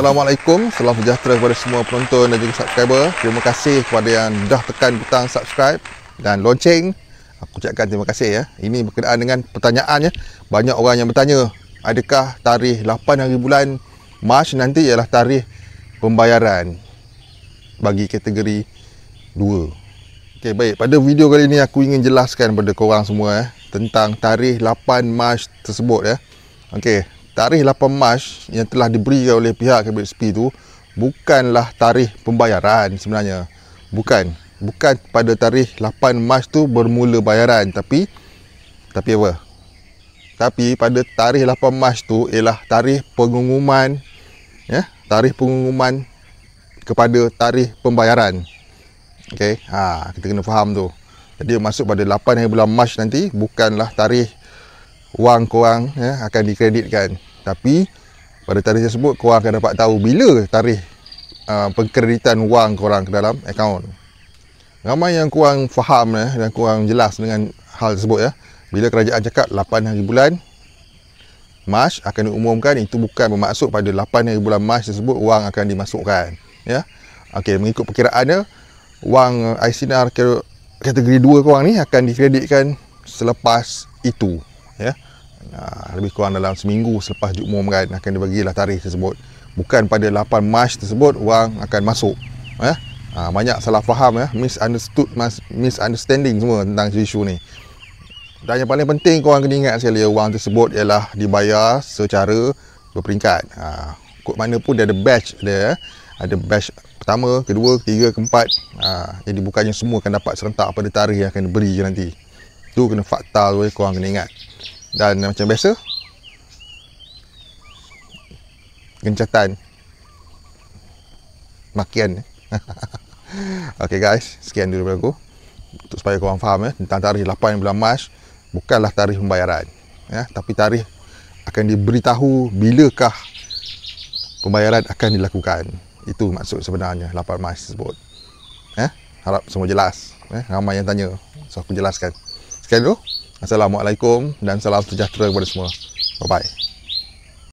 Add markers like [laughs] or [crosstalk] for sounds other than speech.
Assalamualaikum Salam sejahtera kepada semua penonton dan juga subscriber Terima kasih kepada yang dah tekan butang subscribe dan lonceng Aku ucapkan terima kasih ya Ini berkenaan dengan pertanyaannya Banyak orang yang bertanya Adakah tarikh 8 hari bulan Mac nanti ialah tarikh pembayaran Bagi kategori 2 Okey baik pada video kali ini aku ingin jelaskan kepada korang semua eh, Tentang tarikh 8 Mac tersebut ya Okey tarikh 8 Mac yang telah diberi oleh pihak KBSP tu bukanlah tarikh pembayaran sebenarnya. Bukan. Bukan pada tarikh 8 Mac tu bermula bayaran tapi tapi apa? Tapi pada tarikh 8 Mac tu ialah tarikh pengumuman ya, tarikh pengumuman kepada tarikh pembayaran. Okey, ha kita kena faham tu. Jadi masuk pada 8 hari bulan Mac nanti bukanlah tarikh wang korang ya, akan dikreditkan tapi pada tarikh tersebut korang akan dapat tahu bila tarikh uh, pengkreditan wang korang ke dalam akaun ramai yang korang faham eh, dan korang jelas dengan hal tersebut ya eh. bila kerajaan cakap 8 hari bulan Mas akan diumumkan itu bukan bermaksud pada 8 hari bulan Mas tersebut wang akan dimasukkan ya okey mengikut perkiraannya wang ICNR kategori 2 korang ni akan dikreditkan selepas itu ya yeah. Ha, lebih kurang dalam seminggu selepas diumumkan akan dibagilah tarikh tersebut. Bukan pada 8 Mac tersebut orang akan masuk. Ya. Ha, banyak salah faham ya, eh? misunderstood, misunderstanding semua tentang isu ni. Dan yang paling penting korang kena ingat sekali wang tersebut ialah dibayar secara berperingkat. Ha, ah, kot mana pun dia ada batch dia. Eh? Ada batch pertama, kedua, ketiga, keempat. Ha, jadi bukannya semua akan dapat serentak pada tarikh yang akan diberi nanti. Tu kena fakta tu eh? korang kena ingat dan macam biasa gencatan makian eh. [laughs] Okay guys sekian dulu aku untuk supaya korang faham eh, tentang tarikh 8 bulan Mac bukanlah tarikh pembayaran ya, tapi tarikh akan diberitahu bilakah pembayaran akan dilakukan itu maksud sebenarnya 8 Mac tersebut eh, harap semua jelas eh, ramai yang tanya so aku jelaskan sekian dulu Assalamualaikum dan salam sejahtera kepada semua. Bye-bye.